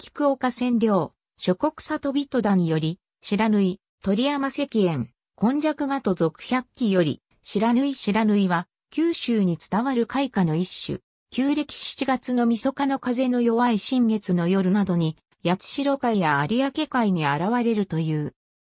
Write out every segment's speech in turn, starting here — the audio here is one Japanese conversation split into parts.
菊岡占領、諸国里人団より、白縫い、鳥山石園、今弱画と続百鬼より、白縫い白縫いは、九州に伝わる開花の一種。旧暦7月の晦日の風の弱い新月の夜などに、八代海や有明海に現れるという。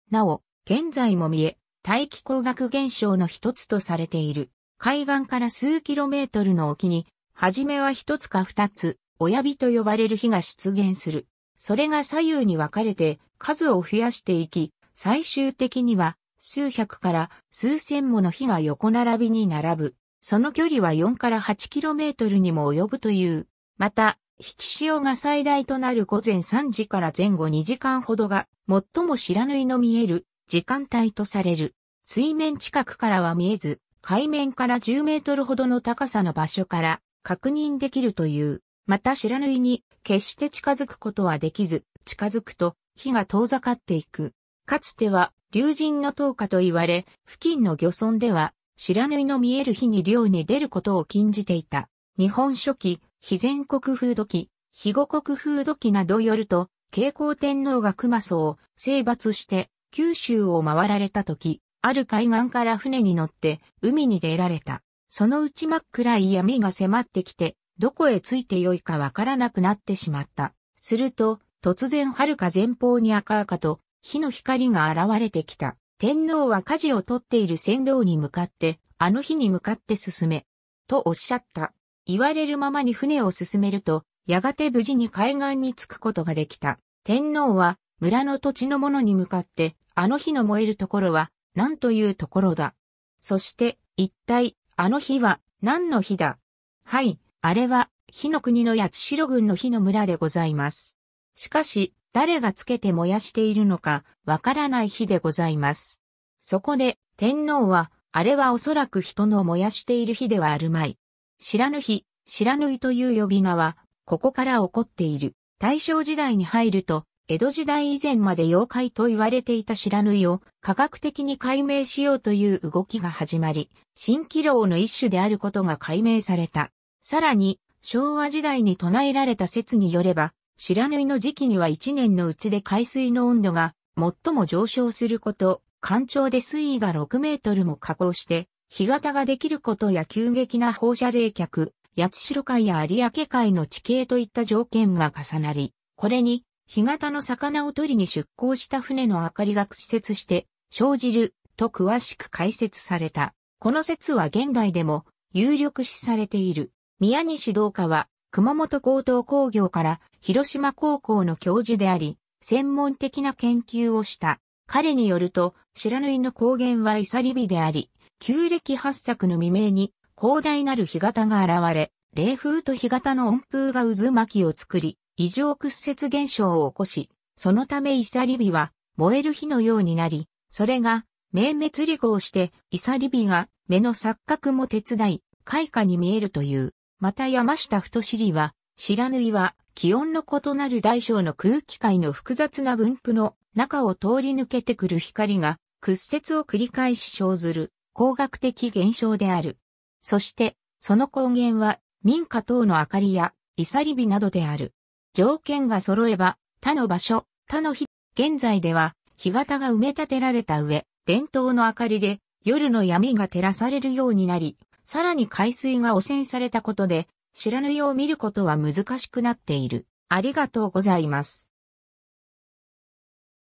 なお、現在も見え、大気光学現象の一つとされている。海岸から数キロメートルの沖に、はじめは一つか二つ、親火と呼ばれる火が出現する。それが左右に分かれて数を増やしていき、最終的には数百から数千もの火が横並びに並ぶ。その距離は4から 8km にも及ぶという。また、引き潮が最大となる午前3時から前後2時間ほどが最も知らぬいの見える時間帯とされる。水面近くからは見えず、海面から10メートルほどの高さの場所から確認できるという。また知らぬいに、決して近づくことはできず、近づくと、火が遠ざかっていく。かつては、竜神の塔下と言われ、付近の漁村では、白縫いの見える日に漁に出ることを禁じていた。日本初期、非全国風土記、非五国風土記などよると、慶光天皇が熊祖を征伐して九州を回られた時、ある海岸から船に乗って海に出られた。そのうち真っ暗い闇が迫ってきて、どこへついてよいかわからなくなってしまった。すると、突然遥か前方に赤々と火の光が現れてきた。天皇は火事を取っている船頭に向かって、あの日に向かって進め、とおっしゃった。言われるままに船を進めると、やがて無事に海岸に着くことができた。天皇は、村の土地の者に向かって、あの日の燃えるところは、何というところだ。そして、一体、あの日は、何の日だ。はい、あれは、火の国の八代郡の火の村でございます。しかし、誰がつけて燃やしているのか、わからない火でございます。そこで、天皇は、あれはおそらく人の燃やしている火ではあるまい。知らぬ火、知らぬいという呼び名は、ここから起こっている。大正時代に入ると、江戸時代以前まで妖怪と言われていた知らぬいを科学的に解明しようという動きが始まり、蜃気楼の一種であることが解明された。さらに、昭和時代に唱えられた説によれば、白縫いの時期には1年のうちで海水の温度が最も上昇すること、干潮で水位が6メートルも下降して、干潟ができることや急激な放射冷却、八代海や有明海の地形といった条件が重なり、これに、干潟の魚を取りに出港した船の明かりが屈折して生じると詳しく解説された。この説は現代でも有力視されている。宮西道家は、熊本高等工業から広島高校の教授であり、専門的な研究をした。彼によると、白縫いの高原はイサリビであり、旧暦八作の未明に広大なる干潟が現れ、冷風と干潟の温風が渦巻きを作り、異常屈折現象を起こし、そのためイサリビは燃える火のようになり、それが、明滅離合して、イサリビが目の錯覚も手伝い、開花に見えるという。また山下太りは、白縫いは、気温の異なる大小の空気界の複雑な分布の中を通り抜けてくる光が屈折を繰り返し生ずる光学的現象である。そして、その根源は民家等の明かりやイサリビなどである。条件が揃えば、他の場所、他の日、現在では干潟が埋め立てられた上、伝統の明かりで夜の闇が照らされるようになり、さらに海水が汚染されたことで、知らぬよう見ることは難しくなっている。ありがとうございます。